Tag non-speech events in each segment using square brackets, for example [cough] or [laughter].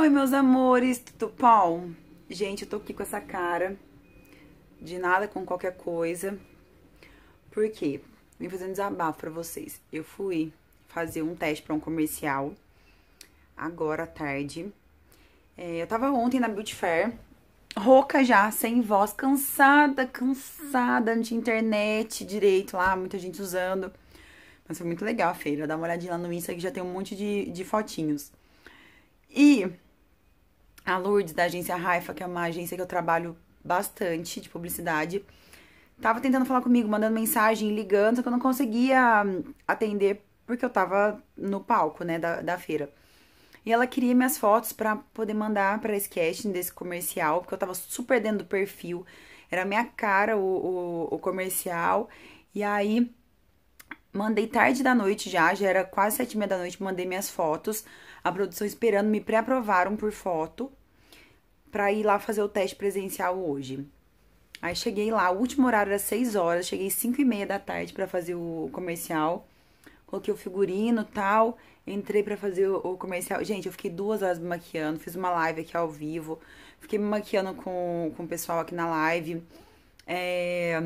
Oi, meus amores, tudo bom? Gente, eu tô aqui com essa cara de nada com qualquer coisa. Por quê? Vim fazer um desabafo pra vocês. Eu fui fazer um teste pra um comercial agora à tarde. É, eu tava ontem na Beauty Fair, rouca já, sem voz, cansada, cansada, não tinha internet direito lá, muita gente usando. Mas foi muito legal a feira. Dá uma olhadinha lá no Insta que já tem um monte de, de fotinhos. E a Lourdes, da agência Raifa, que é uma agência que eu trabalho bastante de publicidade, tava tentando falar comigo, mandando mensagem, ligando, só que eu não conseguia hum, atender porque eu tava no palco, né, da, da feira. E ela queria minhas fotos para poder mandar para esse casting desse comercial, porque eu tava super dentro do perfil, era minha cara o, o, o comercial. E aí, mandei tarde da noite já, já era quase sete e meia da noite, mandei minhas fotos. A produção esperando, me pré-aprovaram por foto para ir lá fazer o teste presencial hoje. Aí cheguei lá, o último horário era 6 horas, cheguei 5 e meia da tarde para fazer o comercial. Coloquei o figurino tal, entrei para fazer o comercial. Gente, eu fiquei duas horas me maquiando, fiz uma live aqui ao vivo, fiquei me maquiando com, com o pessoal aqui na live. É,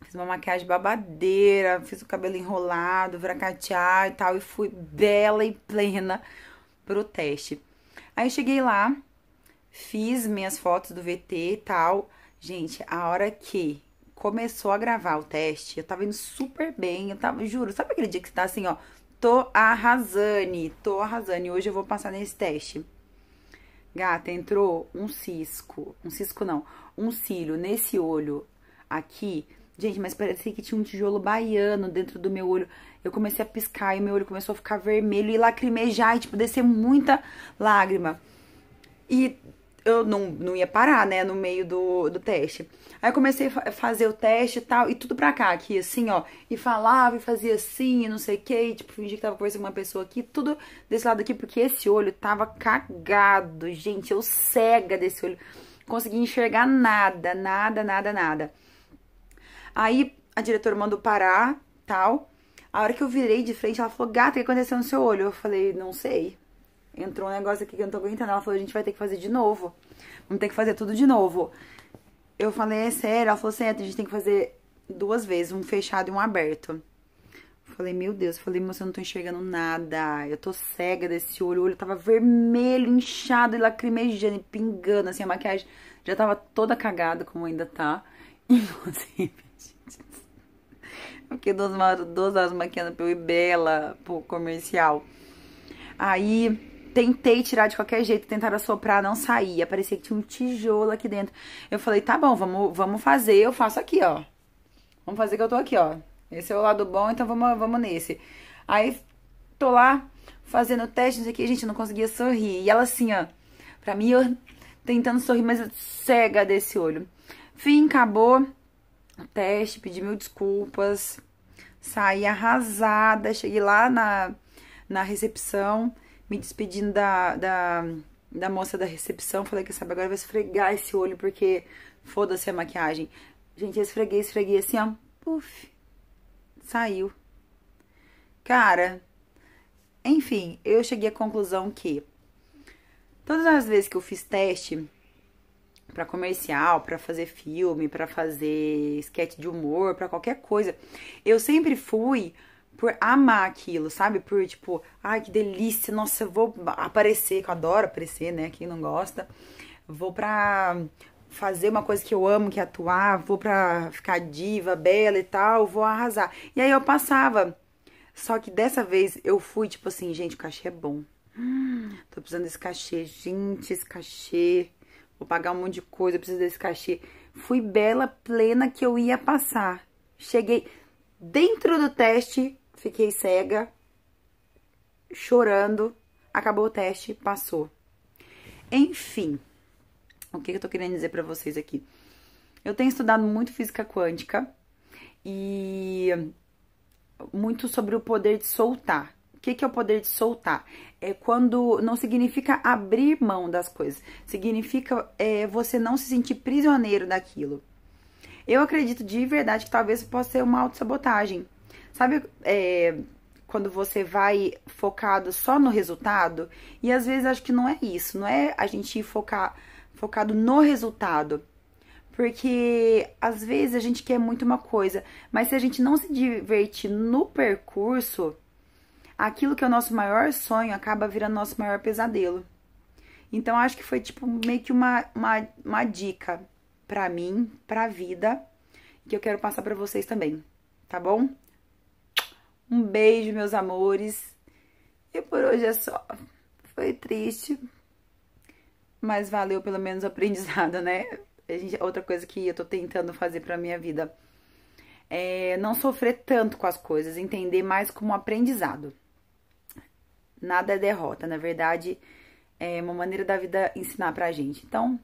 fiz uma maquiagem babadeira, fiz o cabelo enrolado, vracatear e tal, e fui bela e plena pro teste. Aí eu cheguei lá, Fiz minhas fotos do VT e tal. Gente, a hora que começou a gravar o teste, eu tava indo super bem, eu tava, juro, sabe aquele dia que você tá assim, ó, tô arrasando, tô arrasando, hoje eu vou passar nesse teste. Gata, entrou um cisco, um cisco não, um cílio nesse olho aqui. Gente, mas parecia que tinha um tijolo baiano dentro do meu olho. Eu comecei a piscar e meu olho começou a ficar vermelho e lacrimejar e, tipo, descer muita lágrima. E eu não, não ia parar, né, no meio do, do teste. Aí eu comecei a fazer o teste e tal, e tudo pra cá, aqui, assim, ó. E falava, e fazia assim, e não sei o que, e, tipo, fingia que tava conversando com uma pessoa aqui, tudo desse lado aqui, porque esse olho tava cagado, gente, eu cega desse olho. Consegui enxergar nada, nada, nada, nada. Aí a diretora mandou parar, tal. A hora que eu virei de frente, ela falou, gata, o que aconteceu no seu olho? Eu falei, não sei. Entrou um negócio aqui que eu não tô aguentando. Ela falou, a gente vai ter que fazer de novo. Vamos ter que fazer tudo de novo. Eu falei, é sério? Ela falou, certo, a gente tem que fazer duas vezes, um fechado e um aberto. Eu falei, meu Deus, eu falei, moça, eu não tô enxergando nada. Eu tô cega desse olho. O olho tava vermelho, inchado e lacrimejando, e pingando, assim, a maquiagem já tava toda cagada, como ainda tá. [laughs] Inclusive, gente. Eu fiquei duas horas, duas maquiando pelo Ibela, bela pro comercial. Aí Tentei tirar de qualquer jeito, tentaram soprar, não saía. Parecia que tinha um tijolo aqui dentro. Eu falei, tá bom, vamos, vamos fazer, eu faço aqui, ó. Vamos fazer que eu tô aqui, ó. Esse é o lado bom, então vamos, vamos nesse. Aí tô lá fazendo testes aqui, gente, eu não conseguia sorrir. E ela assim, ó, pra mim, eu tentando sorrir, mas cega desse olho. Fim, acabou o teste, pedi mil desculpas, saí arrasada, cheguei lá na, na recepção me despedindo da, da, da moça da recepção, falei que sabe, agora vai esfregar esse olho, porque foda-se a maquiagem. Gente, eu esfreguei, esfreguei assim, ó, puf, saiu. Cara, enfim, eu cheguei à conclusão que todas as vezes que eu fiz teste para comercial, para fazer filme, para fazer sketch de humor, para qualquer coisa, eu sempre fui por amar aquilo, sabe? Por tipo, ai que delícia, nossa, eu vou aparecer, que eu adoro aparecer, né? Quem não gosta. Vou pra fazer uma coisa que eu amo, que é atuar, vou pra ficar diva, bela e tal, vou arrasar. E aí eu passava. Só que dessa vez eu fui tipo assim, gente, o cachê é bom. Hum, tô precisando desse cachê, gente, esse cachê. Vou pagar um monte de coisa, preciso desse cachê. Fui bela, plena que eu ia passar. Cheguei dentro do teste, fiquei cega, chorando, acabou o teste, passou. Enfim, o que eu tô querendo dizer para vocês aqui? Eu tenho estudado muito física quântica e muito sobre o poder de soltar. O que, que é o poder de soltar? É quando não significa abrir mão das coisas, significa é, você não se sentir prisioneiro daquilo. Eu acredito de verdade que talvez possa ser uma autossabotagem. Sabe é, quando você vai focado só no resultado? E às vezes acho que não é isso, não é a gente focar focado no resultado. Porque às vezes a gente quer muito uma coisa, mas se a gente não se divertir no percurso, aquilo que é o nosso maior sonho acaba virando nosso maior pesadelo. Então acho que foi tipo meio que uma, uma, uma dica para mim, pra vida, que eu quero passar para vocês também, tá bom? Um beijo, meus amores. E por hoje é só. Foi triste, mas valeu pelo menos o aprendizado, né? Gente, outra coisa que eu tô tentando fazer pra minha vida é não sofrer tanto com as coisas, entender mais como aprendizado. Nada é derrota, na verdade, é uma maneira da vida ensinar pra gente. Então,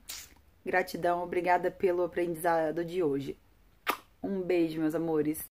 gratidão, obrigada pelo aprendizado de hoje. Um beijo, meus amores.